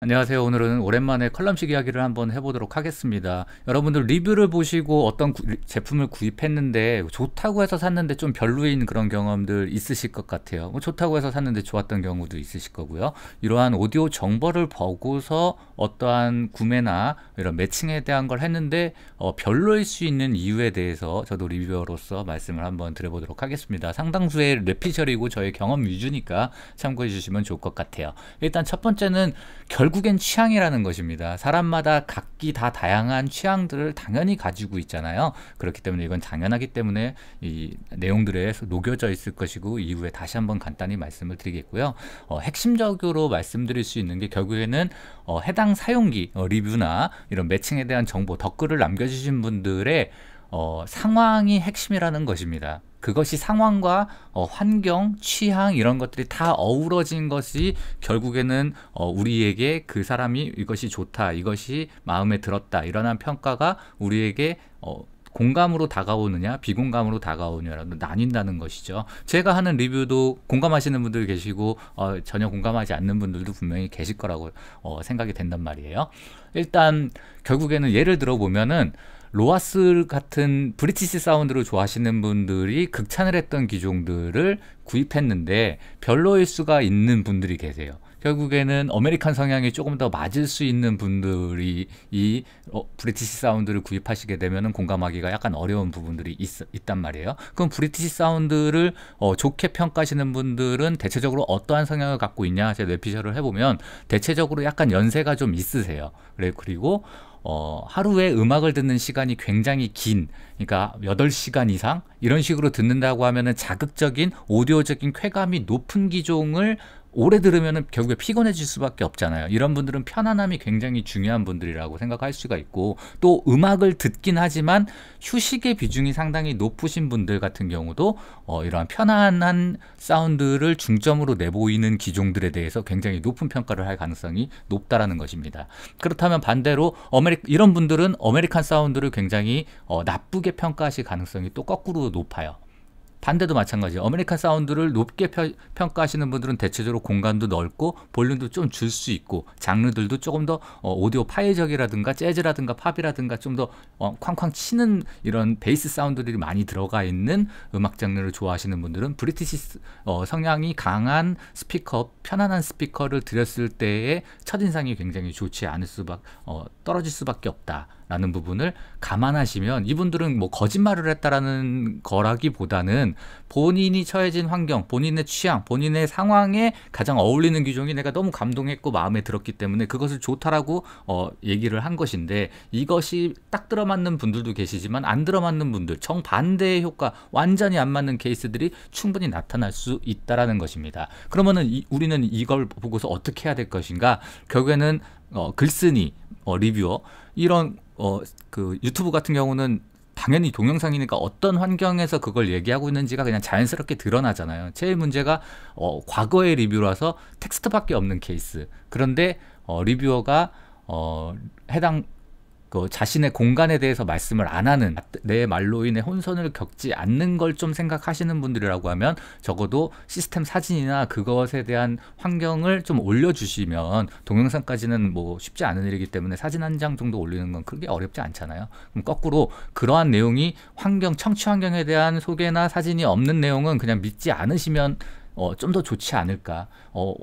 안녕하세요. 오늘은 오랜만에 컬럼식 이야기를 한번 해보도록 하겠습니다. 여러분들 리뷰를 보시고 어떤 구, 제품을 구입했는데 좋다고 해서 샀는데 좀 별로인 그런 경험들 있으실 것 같아요. 뭐 좋다고 해서 샀는데 좋았던 경우도 있으실 거고요. 이러한 오디오 정보를 보고서 어떠한 구매나 이런 매칭에 대한 걸 했는데 어, 별로일 수 있는 이유에 대해서 저도 리뷰어로서 말씀을 한번 드려보도록 하겠습니다. 상당수의 레피셜이고 저의 경험 위주니까 참고해 주시면 좋을 것 같아요. 일단 첫 번째는 결 결국엔 취향이라는 것입니다. 사람마다 각기 다 다양한 취향들을 당연히 가지고 있잖아요. 그렇기 때문에 이건 당연하기 때문에 이 내용들에 녹여져 있을 것이고 이후에 다시 한번 간단히 말씀을 드리겠고요. 어, 핵심적으로 말씀드릴 수 있는 게 결국에는 어, 해당 사용기 어, 리뷰나 이런 매칭에 대한 정보 댓글을 남겨주신 분들의 어, 상황이 핵심이라는 것입니다. 그것이 상황과 어, 환경, 취향 이런 것들이 다 어우러진 것이 결국에는 어, 우리에게 그 사람이 이것이 좋다, 이것이 마음에 들었다 이러한 평가가 우리에게 어, 공감으로 다가오느냐 비공감으로 다가오느냐로 나뉜다는 것이죠. 제가 하는 리뷰도 공감하시는 분들 계시고 어, 전혀 공감하지 않는 분들도 분명히 계실 거라고 어, 생각이 된단 말이에요. 일단 결국에는 예를 들어 보면은 로아스 같은 브리티시 사운드를 좋아하시는 분들이 극찬을 했던 기종들을 구입했는데 별로일 수가 있는 분들이 계세요. 결국에는 어메리칸 성향이 조금 더 맞을 수 있는 분들이 이 어, 브리티시 사운드를 구입하시게 되면 공감하기가 약간 어려운 부분들이 있, 있단 말이에요. 그럼 브리티시 사운드를 어, 좋게 평가하시는 분들은 대체적으로 어떠한 성향을 갖고 있냐 제가 뇌피셜을 해보면 대체적으로 약간 연세가 좀 있으세요. 그래, 그리고 어, 하루에 음악을 듣는 시간이 굉장히 긴, 그러니까 8 시간 이상 이런 식으로 듣는다고 하면은 자극적인 오디오적인 쾌감이 높은 기종을 오래 들으면 결국에 피곤해질 수밖에 없잖아요. 이런 분들은 편안함이 굉장히 중요한 분들이라고 생각할 수가 있고 또 음악을 듣긴 하지만 휴식의 비중이 상당히 높으신 분들 같은 경우도 어, 이러한 편안한 사운드를 중점으로 내보이는 기종들에 대해서 굉장히 높은 평가를 할 가능성이 높다라는 것입니다. 그렇다면 반대로 어메리, 이런 분들은 어메리칸 사운드를 굉장히 어, 나쁘게 평가하실 가능성이 또 거꾸로 높아요. 반대도 마찬가지예요. 아메리칸 사운드를 높게 펴, 평가하시는 분들은 대체적으로 공간도 넓고 볼륨도 좀 줄 수 있고 장르들도 조금 더 어, 오디오 파이적이라든가 재즈라든가 팝이라든가 좀 더 어, 쾅쾅 치는 이런 베이스 사운드들이 많이 들어가 있는 음악 장르를 좋아하시는 분들은 브리티시 어, 성향이 강한 스피커, 편안한 스피커를 들였을 때의 첫인상이 굉장히 좋지 않을 수밖, 에 어, 떨어질 수밖에 없다. 라는 부분을 감안하시면 이분들은 뭐 거짓말을 했다라는 거라기보다는 본인이 처해진 환경, 본인의 취향, 본인의 상황에 가장 어울리는 규정이 내가 너무 감동했고 마음에 들었기 때문에 그것을 좋다라고 어, 얘기를 한 것인데 이것이 딱 들어맞는 분들도 계시지만 안 들어맞는 분들 정반대의 효과 완전히 안 맞는 케이스들이 충분히 나타날 수 있다라는 것입니다. 그러면은 우리는 이걸 보고서 어떻게 해야 될 것인가? 결국에는 어, 글쓴이 어, 리뷰어 이런 어, 그 유튜브 같은 경우는 당연히 동영상이니까 어떤 환경에서 그걸 얘기하고 있는지가 그냥 자연스럽게 드러나잖아요. 제일 문제가 어, 과거의 리뷰라서 텍스트밖에 없는 케이스. 그런데 어, 리뷰어가 어, 해당 그 자신의 공간에 대해서 말씀을 안 하는 내 말로 인해 혼선을 겪지 않는 걸 좀 생각하시는 분들이라고 하면 적어도 시스템 사진이나 그것에 대한 환경을 좀 올려주시면 동영상까지는 뭐 쉽지 않은 일이기 때문에 사진 한 장 정도 올리는 건그렇게 어렵지 않잖아요. 그럼 거꾸로 그러한 내용이 환경 청취 환경에 대한 소개나 사진이 없는 내용은 그냥 믿지 않으시면 어, 좀 더 좋지 않을까. 어,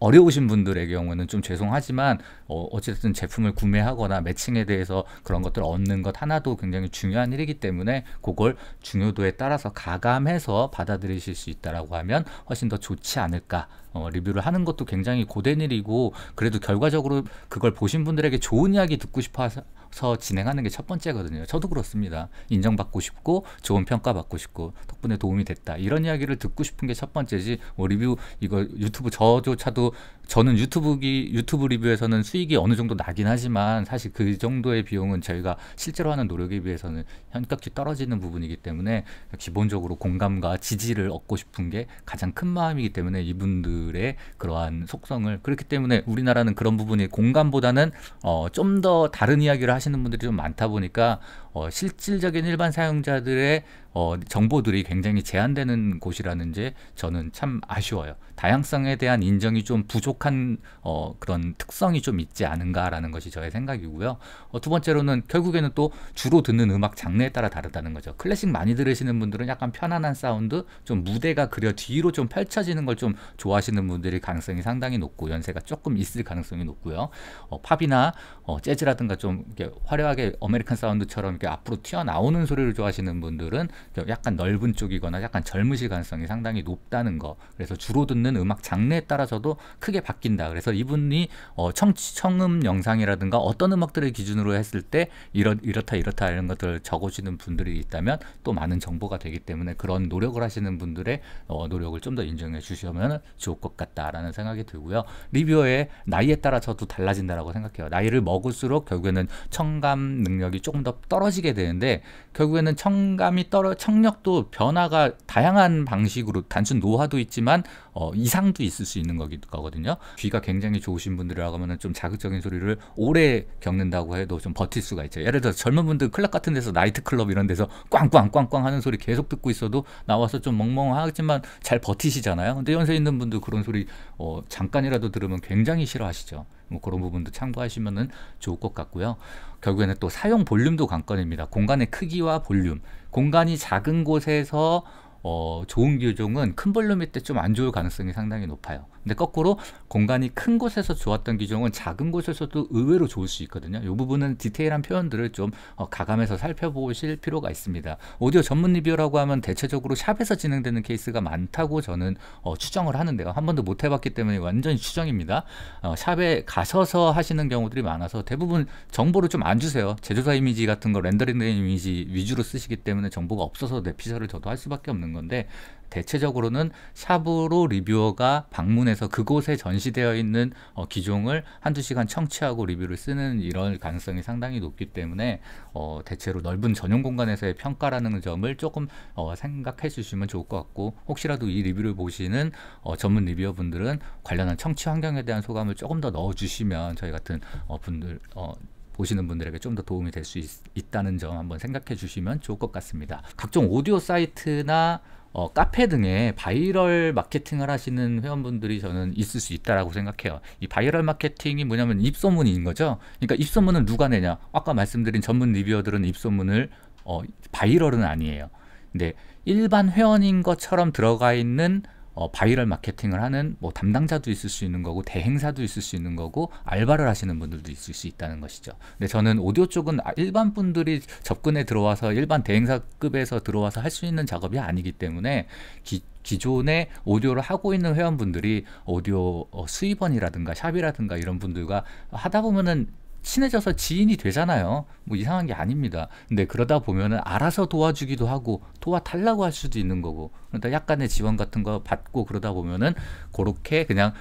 어려우신 분들의 경우는 좀 죄송하지만 어, 어쨌든 제품을 구매하거나 매칭에 대해서 그런 것들 을 얻는 것 하나도 굉장히 중요한 일이기 때문에 그걸 중요도에 따라서 가감해서 받아들이실 수 있다라고 하면 훨씬 더 좋지 않을까 어, 리뷰를 하는 것도 굉장히 고된 일이고 그래도 결과적으로 그걸 보신 분들에게 좋은 이야기 듣고 싶어 서 진행하는 게 첫 번째거든요. 저도 그렇습니다. 인정받고 싶고 좋은 평가 받고 싶고 덕분에 도움이 됐다. 이런 이야기를 듣고 싶은 게 첫 번째지 뭐 리뷰 이거 유튜브 저조차도 저는 유튜브기 유튜브 리뷰에서는 수익이 어느 정도 나긴 하지만 사실 그 정도의 비용은 저희가 실제로 하는 노력에 비해서는 현격히 떨어지는 부분이기 때문에 기본적으로 공감과 지지를 얻고 싶은 게 가장 큰 마음이기 때문에 이분들의 그러한 속성을 그렇기 때문에 우리나라는 그런 부분이 공감보다는 어, 좀 더 다른 이야기를 하시는 분들이 좀 많다 보니까 어, 실질적인 일반 사용자들의 어, 정보들이 굉장히 제한되는 곳이라는 지 저는 참 아쉬워요. 다양성에 대한 인정이 좀 부족. 독한 어, 그런 특성이 좀 있지 않은가라는 것이 저의 생각이고요. 어, 두 번째로는 결국에는 또 주로 듣는 음악 장르에 따라 다르다는 거죠. 클래식 많이 들으시는 분들은 약간 편안한 사운드, 좀 무대가 그려 뒤로 좀 펼쳐지는 걸 좀 좋아하시는 분들이 가능성이 상당히 높고 연세가 조금 있을 가능성이 높고요. 어, 팝이나 어, 재즈라든가 좀 화려하게 어메리칸 사운드처럼 이렇게 앞으로 튀어나오는 소리를 좋아하시는 분들은 약간 넓은 쪽이거나 약간 젊으실 가능성이 상당히 높다는 거. 그래서 주로 듣는 음악 장르에 따라서도 크게 바뀐다. 그래서 이분이 어, 청, 청음 영상이라든가 어떤 음악들을 기준으로 했을 때 이렇, 이렇다 이렇다 이런 것들을 적어주는 분들이 있다면 또 많은 정보가 되기 때문에 그런 노력을 하시는 분들의 어, 노력을 좀 더 인정해 주시면 좋을 것 같다라는 생각이 들고요. 리뷰어의 나이에 따라서도 달라진다라고 생각해요. 나이를 먹을수록 결국에는 청감 능력이 조금 더 떨어지게 되는데 결국에는 청감이 떨어 청력도 변화가 다양한 방식으로 단순 노화도 있지만 어, 이상도 있을 수 있는 거거든요. 귀가 굉장히 좋으신 분들이라고 하면 좀 자극적인 소리를 오래 겪는다고 해도 좀 버틸 수가 있죠. 예를 들어 서 젊은 분들 클럽 같은 데서 나이트클럽 이런 데서 꽝꽝꽝꽝 하는 소리 계속 듣고 있어도 나와서 좀 멍멍하지만 잘 버티시잖아요. 근데 연세 있는 분들 그런 소리 어, 잠깐이라도 들으면 굉장히 싫어하시죠. 뭐 그런 부분도 참고하시면 좋을 것 같고요. 결국에는 또 사용 볼륨도 관건입니다. 공간의 크기와 볼륨. 공간이 작은 곳에서 어, 좋은 기종은 큰 볼륨일 때 좀 안 좋을 가능성이 상당히 높아요. 근데 거꾸로 공간이 큰 곳에서 좋았던 기종은 작은 곳에서도 의외로 좋을 수 있거든요. 이 부분은 디테일한 표현들을 좀 어, 가감해서 살펴보실 필요가 있습니다. 오디오 전문 리뷰라고 하면 대체적으로 샵에서 진행되는 케이스가 많다고 저는 어, 추정을 하는데요. 한 번도 못 해봤기 때문에 완전히 추정입니다. 어, 샵에 가셔서 하시는 경우들이 많아서 대부분 정보를 좀 안 주세요. 제조사 이미지 같은 거 렌더링된 이미지 위주로 쓰시기 때문에 정보가 없어서 내피셜을 저도 할 수밖에 없는 되는 건데 대체적으로는 샵으로 리뷰어가 방문해서 그곳에 전시되어 있는 어, 기종을 한두 시간 청취하고 리뷰를 쓰는 이런 가능성이 상당히 높기 때문에 어, 대체로 넓은 전용 공간에서의 평가라는 점을 조금 어, 생각해 주시면 좋을 것 같고 혹시라도 이 리뷰를 보시는 어, 전문 리뷰어 분들은 관련한 청취 환경에 대한 소감을 조금 더 넣어 주시면 저희 같은 어, 분들 어, 보시는 분들에게 좀 더 도움이 될 수 있다는 점 한번 생각해 주시면 좋을 것 같습니다. 각종 오디오 사이트나 어, 카페 등에 바이럴 마케팅을 하시는 회원분들이 저는 있을 수 있다라고 생각해요. 이 바이럴 마케팅이 뭐냐면 입소문인 거죠. 그러니까 입소문은 누가 내냐? 아까 말씀드린 전문 리뷰어들은 입소문을 어, 바이럴은 아니에요. 근데 일반 회원인 것처럼 들어가 있는 어, 바이럴 마케팅을 하는 뭐 담당자도 있을 수 있는 거고 대행사도 있을 수 있는 거고 알바를 하시는 분들도 있을 수 있다는 것이죠. 근데 저는 오디오 쪽은 아, 일반 분들이 접근에 들어와서 일반 대행사급에서 들어와서 할 수 있는 작업이 아니기 때문에 기, 기존에 오디오를 하고 있는 회원분들이 오디오 어, 수입원이라든가 샵이라든가 이런 분들과 하다 보면은 친해져서 지인이 되잖아요. 뭐 이상한 게 아닙니다. 근데 그러다 보면은 알아서 도와주기도 하고 도와달라고 할 수도 있는 거고 그러니까 약간의 지원 같은 거 받고 그러다 보면은 그렇게 그냥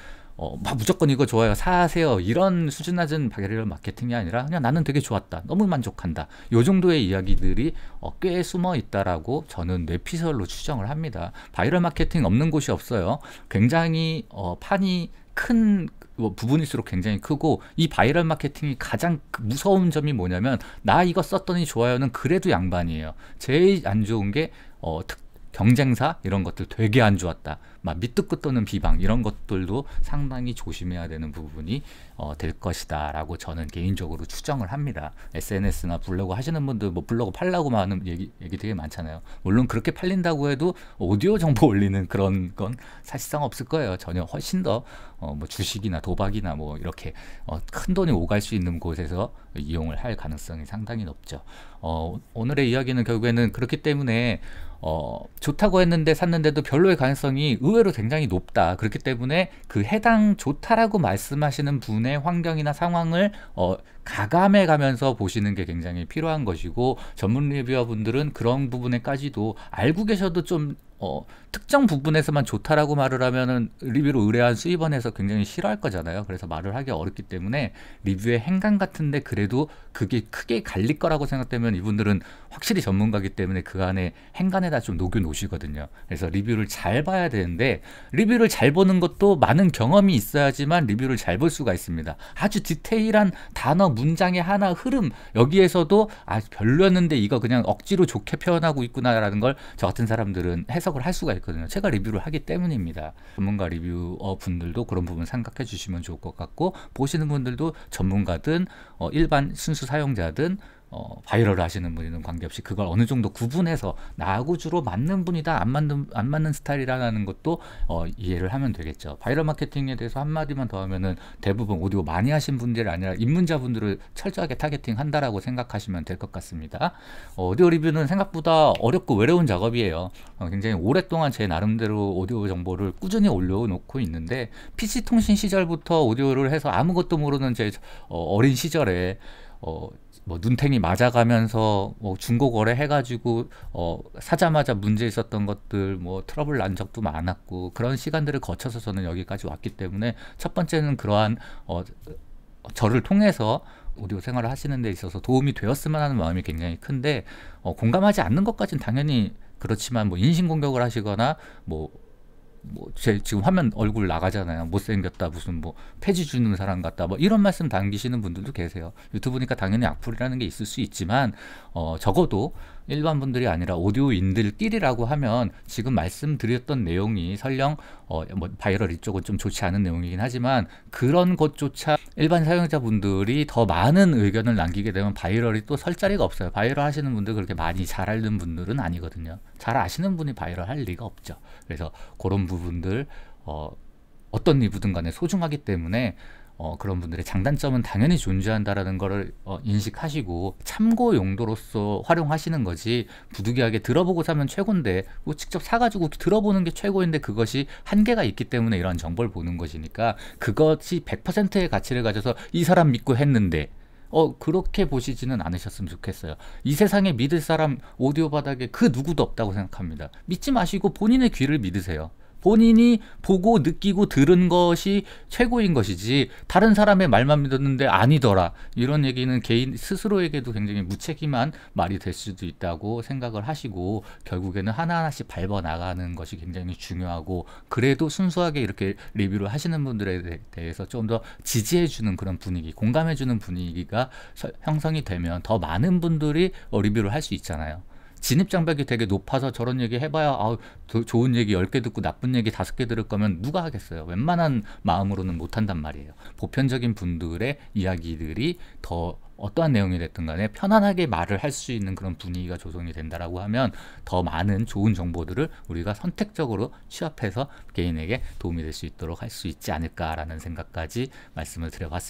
어, 막 무조건 이거 좋아요 사세요 이런 수준 낮은 바게리얼 마케팅이 아니라 그냥 나는 되게 좋았다 너무 만족한다 요 정도의 이야기들이 어, 꽤 숨어 있다라고 저는 뇌피셜로 추정을 합니다 바이럴 마케팅 없는 곳이 없어요 굉장히 어, 판이 큰뭐 부분일수록 굉장히 크고 이 바이럴 마케팅이 가장 그 무서운 점이 뭐냐면 나 이거 썼더니 좋아요는 그래도 양반이에요. 제일 안 좋은 게 어, 특, 경쟁사 이런 것들 되게 안 좋았다. 막 밑도 끝도 없는 비방 이런 것들도 상당히 조심해야 되는 부분이 어, 될 것이다라고 저는 개인적으로 추정을 합니다. SNS나 블로그 하시는 분들 뭐 블로그 팔라고만 하 얘기, 얘기 되게 많잖아요. 물론 그렇게 팔린다고 해도 오디오 정보 올리는 그런 건 사실상 없을 거예요. 전혀 훨씬 더뭐 어, 뭐 주식이나 도박이나 뭐 이렇게 어, 큰 돈이 오갈 수 있는 곳에서 이용을 할 가능성이 상당히 높죠. 어, 오늘의 이야기는 결국에는 그렇기 때문에 어, 좋다고 했는데 샀는데도 별로의 가능성이 의외로 굉장히 높다. 그렇기 때문에 그 해당 좋다라고 말씀하시는 분의 환경이나 상황을 어, 가감해 가면서 보시는 게 굉장히 필요한 것이고 전문 리뷰어 분들은 그런 부분에까지도 알고 계셔도 좀 어, 특정 부분에서만 좋다라고 말을 하면은 리뷰로 의뢰한 수입원에서 굉장히 싫어할 거잖아요. 그래서 말을 하기 어렵기 때문에 리뷰의 행간 같은데 그래도 그게 크게 갈릴 거라고 생각되면 이분들은 확실히 전문가기 때문에 그 안에 행간에다 좀 녹여 놓으시거든요. 그래서 리뷰를 잘 봐야 되는데 리뷰를 잘 보는 것도 많은 경험이 있어야지만 리뷰를 잘 볼 수가 있습니다. 아주 디테일한 단어 문장의 하나 흐름 여기에서도 아 별로였는데 이거 그냥 억지로 좋게 표현하고 있구나라는 걸 저 같은 사람들은 해석 해석을 할 수가 있거든요. 제가 리뷰를 하기 때문입니다. 전문가 리뷰어 분들도 그런 부분 생각해 주시면 좋을 것 같고 보시는 분들도 전문가든 어, 일반 순수 사용자든 어, 바이럴을 하시는 분이든 관계없이 그걸 어느 정도 구분해서 나하고 주로 맞는 분이다 안 맞는 안 맞는 스타일이라는 것도 어, 이해를 하면 되겠죠. 바이럴 마케팅에 대해서 한 마디만 더 하면은 대부분 오디오 많이 하신 분들이 아니라 입문자분들을 철저하게 타겟팅한다라고 생각하시면 될 것 같습니다. 어, 오디오 리뷰는 생각보다 어렵고 외로운 작업이에요. 어, 굉장히 오랫동안 제 나름대로 오디오 정보를 꾸준히 올려놓고 있는데 PC 통신 시절부터 오디오를 해서 아무것도 모르는 제 어, 어린 시절에 어, 뭐 눈탱이 맞아가면서 뭐 중고 거래 해가지고 어 사자마자 문제 있었던 것들 뭐 트러블 난 적도 많았고 그런 시간들을 거쳐서 저는 여기까지 왔기 때문에 첫 번째는 그러한 어 저를 통해서 오디오 생활을 하시는 데 있어서 도움이 되었으면 하는 마음이 굉장히 큰데 어, 공감하지 않는 것까지는 당연히 그렇지만 뭐 인신공격을 하시거나 뭐 뭐제 지금 화면 얼굴 나가잖아요. 못생겼다 무슨 뭐 폐지 주는 사람 같다 뭐 이런 말씀 당기시는 분들도 계세요. 유튜브니까 당연히 악플이라는 게 있을 수 있지만 어 적어도 일반 분들이 아니라 오디오인들끼리라고 하면 지금 말씀드렸던 내용이 설령 어, 뭐 바이럴 이쪽은 좀 좋지 않은 내용이긴 하지만 그런 것조차 일반 사용자분들이 더 많은 의견을 남기게 되면 바이럴이 또 설 자리가 없어요. 바이럴 하시는 분들 그렇게 많이 잘 알는 분들은 아니거든요. 잘 아시는 분이 바이럴 할 리가 없죠. 그래서 그런 부분들 어, 어떤 이부든 간에 소중하기 때문에 어, 그런 분들의 장단점은 당연히 존재한다라는 것을 어, 인식하시고 참고 용도로서 활용하시는 거지 부득이하게 들어보고 사면 최고인데 뭐 직접 사가지고 들어보는 게 최고인데 그것이 한계가 있기 때문에 이런 정보를 보는 것이니까 그것이 100%의 가치를 가져서 이 사람 믿고 했는데 어 그렇게 보시지는 않으셨으면 좋겠어요. 이 세상에 믿을 사람 오디오 바닥에 그 누구도 없다고 생각합니다. 믿지 마시고 본인의 귀를 믿으세요. 본인이 보고 느끼고 들은 것이 최고인 것이지 다른 사람의 말만 믿었는데 아니더라 이런 얘기는 개인 스스로에게도 굉장히 무책임한 말이 될 수도 있다고 생각을 하시고 결국에는 하나하나씩 밟아 나가는 것이 굉장히 중요하고 그래도 순수하게 이렇게 리뷰를 하시는 분들에 대해서 좀 더 지지해 주는 그런 분위기 공감해 주는 분위기가 형성이 되면 더 많은 분들이 어, 리뷰를 할 수 있잖아요 진입장벽이 되게 높아서 저런 얘기 해봐야 아 좋은 얘기 1 0개 듣고 나쁜 얘기 5개 들을 거면 누가 하겠어요. 웬만한 마음으로는 못한단 말이에요. 보편적인 분들의 이야기들이 더 어떠한 내용이 됐든 간에 편안하게 말을 할 수 있는 그런 분위기가 조성이 된다라고 하면 더 많은 좋은 정보들을 우리가 선택적으로 취합해서 개인에게 도움이 될 수 있도록 할 수 있지 않을까라는 생각까지 말씀을 드려봤습니다.